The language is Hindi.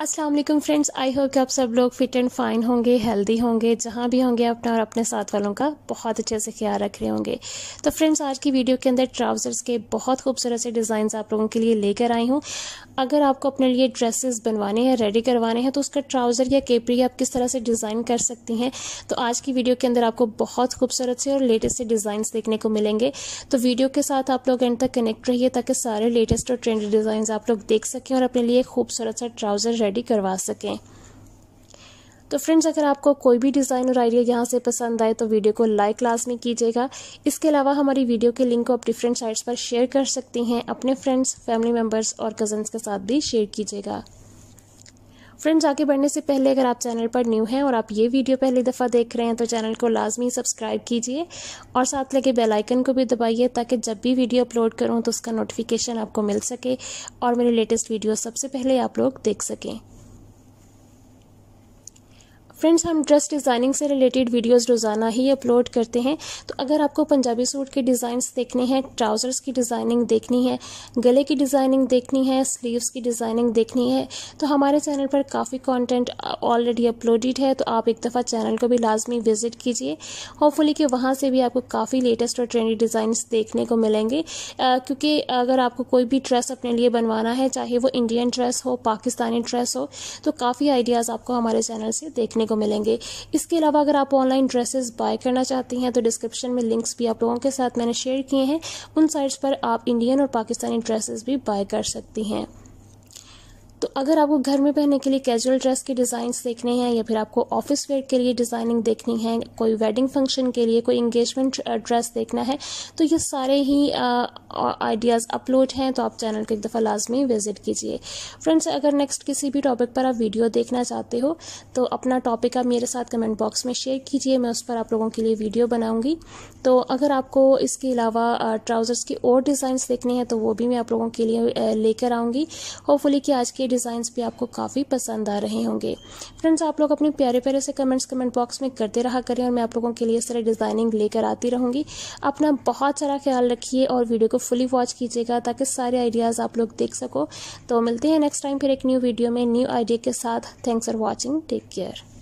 अस्सलाम वालेकुम फ्रेंड्स आई होप कि आप सब लोग फिट एंड फाइन होंगे हेल्दी होंगे जहाँ भी होंगे अपना और अपने साथ वालों का बहुत अच्छे से ख्याल रख रहे होंगे तो फ्रेंड्स आज की वीडियो के अंदर ट्राउज़र्स के बहुत खूबसूरत से डिज़ाइन आप लोगों के लिए लेकर आई हूँ अगर आपको अपने लिए ड्रेसेस बनवाने हैं रेडी करवाने हैं तो उसका ट्राउज़र या केपरी आप किस तरह से डिज़ाइन कर सकती हैं तो आज की वीडियो के अंदर आपको बहुत खूबसूरत से और लेटेस्ट से डिज़ाइन देखने को मिलेंगे तो वीडियो के साथ आप लोग एंड तक कनेक्ट रहिए ताकि सारे लेटेस्ट और ट्रेंडी डिज़ाइन आप लोग देख सकें और अपने लिए खूबसूरत सा ट्राउज़र रेडी करवा सकें तो फ्रेंड्स अगर आपको कोई भी डिज़ाइन और आइडिया यहाँ से पसंद आए तो वीडियो को लाइक क्लास में कीजिएगा इसके अलावा हमारी वीडियो के लिंक को आप डिफरेंट साइट्स पर शेयर कर सकती हैं अपने फ्रेंड्स फैमिली मेम्बर्स और कजन्स के साथ भी शेयर कीजिएगा फ्रेंड्स आगे बढ़ने से पहले अगर आप चैनल पर न्यू हैं और आप ये वीडियो पहली दफ़ा देख रहे हैं तो चैनल को लाजमी सब्सक्राइब कीजिए और साथ लगे बेल आइकन को भी दबाइए ताकि जब भी वीडियो अपलोड करूँ तो उसका नोटिफिकेशन आपको मिल सके और मेरे लेटेस्ट वीडियो सबसे पहले आप लोग देख सकें फ्रेंड्स हम ड्रेस डिज़ाइनिंग से रिलेटेड वीडियोस रोज़ाना ही अपलोड करते हैं तो अगर आपको पंजाबी सूट के डिज़ाइंस देखने हैं ट्राउज़र्स की डिज़ाइनिंग देखनी है गले की डिज़ाइनिंग देखनी है स्लीव्स की डिज़ाइनिंग देखनी है तो हमारे चैनल पर काफ़ी कॉन्टेंट ऑलरेडी अपलोडेड है तो आप एक दफ़ा चैनल को भी लाजमी विजिट कीजिए होपफुली कि वहाँ से भी आपको काफ़ी लेटेस्ट और ट्रेंडी डिज़ाइंस देखने को मिलेंगे क्योंकि अगर आपको कोई भी ड्रेस अपने लिए बनवाना है चाहे वो इंडियन ड्रेस हो पाकिस्तानी ड्रेस हो तो काफ़ी आइडियाज़ आपको हमारे चैनल से देखने देखने को मिलेंगे इसके अलावा अगर आप ऑनलाइन ड्रेसेस बाय करना चाहती हैं तो डिस्क्रिप्शन में लिंक्स भी आप लोगों के साथ मैंने शेयर किए हैं उन साइट्स पर आप इंडियन और पाकिस्तानी ड्रेसेस भी बाय कर सकती हैं तो अगर आपको घर में पहनने के लिए कैजुअल ड्रेस के डिज़ाइंस देखने हैं या फिर आपको ऑफिस वेयर के लिए डिज़ाइनिंग देखनी है कोई वेडिंग फंक्शन के लिए कोई इंगेजमेंट ड्रेस देखना है तो ये सारे ही आइडियाज़ अपलोड हैं तो आप चैनल को एक दफ़ा लाजमी विजिट कीजिए फ्रेंड्स अगर नेक्स्ट किसी भी टॉपिक पर आप वीडियो देखना चाहते हो तो अपना टॉपिक आप मेरे साथ कमेंट बॉक्स में शेयर कीजिए मैं उस पर आप लोगों के लिए वीडियो बनाऊंगी तो अगर आपको इसके अलावा ट्राउज़र्स की और डिज़ाइंस देखने हैं तो वो भी मैं आप लोगों के लिए लेकर आऊँगी होपफुली कि आज के डिजाइन डिज़ाइंस भी आपको काफ़ी पसंद आ रहे होंगे फ्रेंड्स आप लोग अपने प्यारे प्यारे से कमेंट्स कमेंट बॉक्स में करते रहा करें और मैं आप लोगों के लिए इस तरह डिज़ाइनिंग लेकर आती रहूँगी अपना बहुत सारा ख्याल रखिए और वीडियो को फुली वॉच कीजिएगा ताकि सारे आइडियाज़ आप लोग देख सको तो मिलते हैं नेक्स्ट टाइम फिर एक न्यू वीडियो में न्यू आइडिया के साथ thanks for watching take care